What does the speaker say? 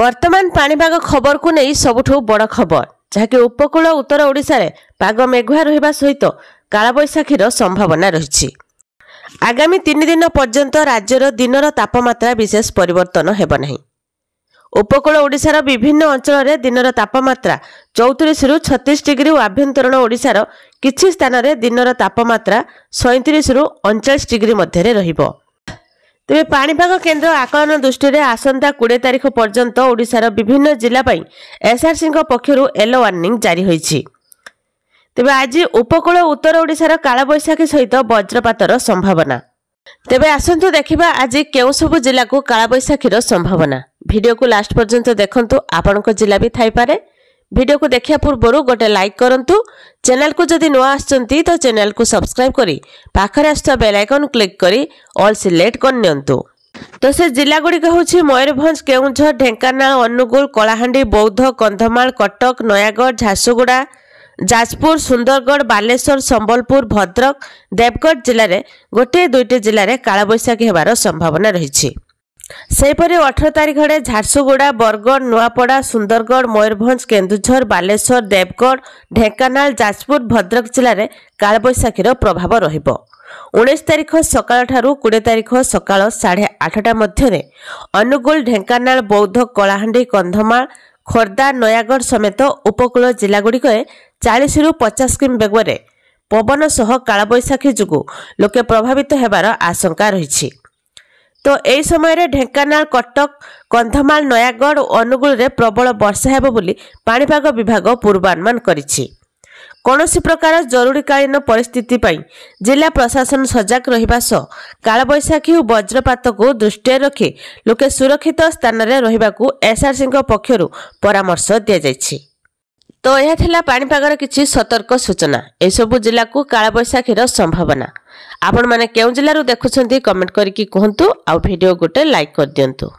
ବର୍ତ୍ତମାନ ପାଣିପାଗ ଖବରକୁ ନେଇ ସବୁଠୁ ବଡ଼ ଖବର ଯାହାକି ଉପକୂଳ ଉତ୍ତର ଓଡ଼ିଶାରେ ପାଗ ମେଘୁଆ ରହିବା ସହିତ କାଳବୈଶାଖୀର ସମ୍ଭାବନା ରହିଛି ଆଗାମୀ ତିନି ଦିନ ପର୍ଯ୍ୟନ୍ତ ରାଜ୍ୟର ଦିନର ତାପମାତ୍ରା ବିଶେଷ ପରିବର୍ତ୍ତନ ହେବ ନାହିଁ ଉପକୂଳ ଓଡ଼ିଶାର ବିଭିନ୍ନ ଅଞ୍ଚଳରେ ଦିନର ତାପମାତ୍ରା ଚଉତିରିଶରୁ ଛତିଶ ଡିଗ୍ରୀ ଓ ଆଭ୍ୟନ୍ତରୀଣ ଓଡ଼ିଶାର କିଛି ସ୍ଥାନରେ ଦିନର ତାପମାତ୍ରା ସଇଁତିରିଶରୁ ଅଣଚାଳିଶ ଡିଗ୍ରୀ ମଧ୍ୟରେ ରହିବ ତେବେ ପାଣିପାଗ କେନ୍ଦ୍ର ଆକଳନ ଦୃଷ୍ଟିରେ ଆସନ୍ତା କୋଡ଼ିଏ ତାରିଖ ପର୍ଯ୍ୟନ୍ତ ଓଡ଼ିଶାର ବିଭିନ୍ନ ଜିଲ୍ଲା ପାଇଁ ଏସ୍ଆର୍ସିଙ୍କ ପକ୍ଷରୁ ୟେଲୋ ୱାର୍ଣ୍ଣିଂ ଜାରି ହୋଇଛି ତେବେ ଆଜି ଉପକୂଳ ଉତ୍ତର ଓଡ଼ିଶାର କାଳବୈଶାଖୀ ସହିତ ବଜ୍ରପାତର ସମ୍ଭାବନା ତେବେ ଆସନ୍ତୁ ଦେଖିବା ଆଜି କେଉଁ ସବୁ ଜିଲ୍ଲାକୁ କାଳବୈଶାଖୀର ସମ୍ଭାବନା ଭିଡ଼ିଓକୁ ଲାଷ୍ଟ ପର୍ଯ୍ୟନ୍ତ ଦେଖନ୍ତୁ ଆପଣଙ୍କ ଜିଲ୍ଲା ବି ଥାଇପାରେ ଭିଡ଼ିଓକୁ ଦେଖିବା ପୂର୍ବରୁ ଗୋଟେ ଲାଇକ୍ କରନ୍ତୁ ଚ୍ୟାନେଲକୁ ଯଦି ନୂଆ ଆସୁଛନ୍ତି ତ ଚ୍ୟାନେଲକୁ ସବସ୍କ୍ରାଇବ୍ କରି ପାଖରେ ଆସୁଥିବା ବେଲ୍ ଆଇକନ୍ କ୍ଲିକ୍ କରି ଅଲ୍ ସିଲେକ୍ଟ କରିନିଅନ୍ତୁ ତ ସେ ଜିଲ୍ଲାଗୁଡ଼ିକ ହେଉଛି ମୟୂରଭଞ୍ଜ କେଉଁଝର ଢେଙ୍କାନାଳ ଅନୁଗୁଳ କଳାହାଣ୍ଡି ବୌଦ୍ଧ କନ୍ଧମାଳ କଟକ ନୟାଗଡ଼ ଝାରସୁଗୁଡ଼ା ଯାଜପୁର ସୁନ୍ଦରଗଡ଼ ବାଲେଶ୍ୱର ସମ୍ବଲପୁର ଭଦ୍ରକ ଦେବଗଡ଼ ଜିଲ୍ଲାରେ ଗୋଟିଏ ଦୁଇଟି ଜିଲ୍ଲାରେ କାଳବୈଶାଖୀ ହେବାର ସମ୍ଭାବନା ରହିଛି ସେହିପରି ଅଠର ତାରିଖରେ ଝାରସୁଗୁଡ଼ା ବରଗଡ଼ ନୂଆପଡ଼ା ସୁନ୍ଦରଗଡ଼ ମୟୂରଭଞ୍ଜ କେନ୍ଦୁଝର ବାଲେଶ୍ୱର ଦେବଗଡ଼ ଢେଙ୍କାନାଳ ଯାଜପୁର ଭଦ୍ରକ ଜିଲ୍ଲାରେ କାଳବୈଶାଖୀର ପ୍ରଭାବ ରହିବ ଉଣେଇଶ ତାରିଖ ସକାଳଠାରୁ କୋଡ଼ିଏ ତାରିଖ ସକାଳ ସାଢ଼େ ଆଠଟା ମଧ୍ୟରେ ଅନୁଗୁଳ ଢେଙ୍କାନାଳ ବୌଦ୍ଧ କଳାହାଣ୍ଡି କନ୍ଧମାଳ ଖୋର୍ଦ୍ଧା ନୟାଗଡ଼ ସମେତ ଉପକୂଳ ଜିଲ୍ଲାଗୁଡ଼ିକରେ ଚାଳିଶରୁ ପଚାଶ କିମ୍ ବେଗରେ ପବନ ସହ କାଳବୈଶାଖୀ ଯୋଗୁଁ ଲୋକେ ପ୍ରଭାବିତ ହେବାର ଆଶଙ୍କା ରହିଛି ତ ଏହି ସମୟରେ ଢେଙ୍କାନାଳ କଟକ କନ୍ଧମାଳ ନୟାଗଡ଼ ଓ ଅନୁଗୁଳରେ ପ୍ରବଳ ବର୍ଷା ହେବ ବୋଲି ପାଣିପାଗ ବିଭାଗ ପୂର୍ବାନୁମାନ କରିଛି କୌଣସି ପ୍ରକାର ଜରୁରୀକାଳୀନ ପରିସ୍ଥିତି ପାଇଁ ଜିଲ୍ଲା ପ୍ରଶାସନ ସଜାଗ ରହିବା ସହ କାଳବୈଶାଖୀ ଓ ବଜ୍ରପାତକୁ ଦୃଷ୍ଟିରେ ରଖି ଲୋକେ ସୁରକ୍ଷିତ ସ୍ଥାନରେ ରହିବାକୁ ଏସ୍ଆର୍ସିଙ୍କ ପକ୍ଷରୁ ପରାମର୍ଶ ଦିଆଯାଇଛି ତ ଏହା ଥିଲା ପାଣିପାଗର କିଛି ସତର୍କ ସୂଚନା ଏସବୁ ଜିଲ୍ଲାକୁ କାଳବୈଶାଖୀର ସମ୍ଭାବନା ଆପଣମାନେ କେଉଁ ଜିଲ୍ଲାରୁ ଦେଖୁଛନ୍ତି କମେଣ୍ଟ କରିକି କୁହନ୍ତୁ ଆଉ ଭିଡ଼ିଓ ଗୋଟେ ଲାଇକ୍ କରିଦିଅନ୍ତୁ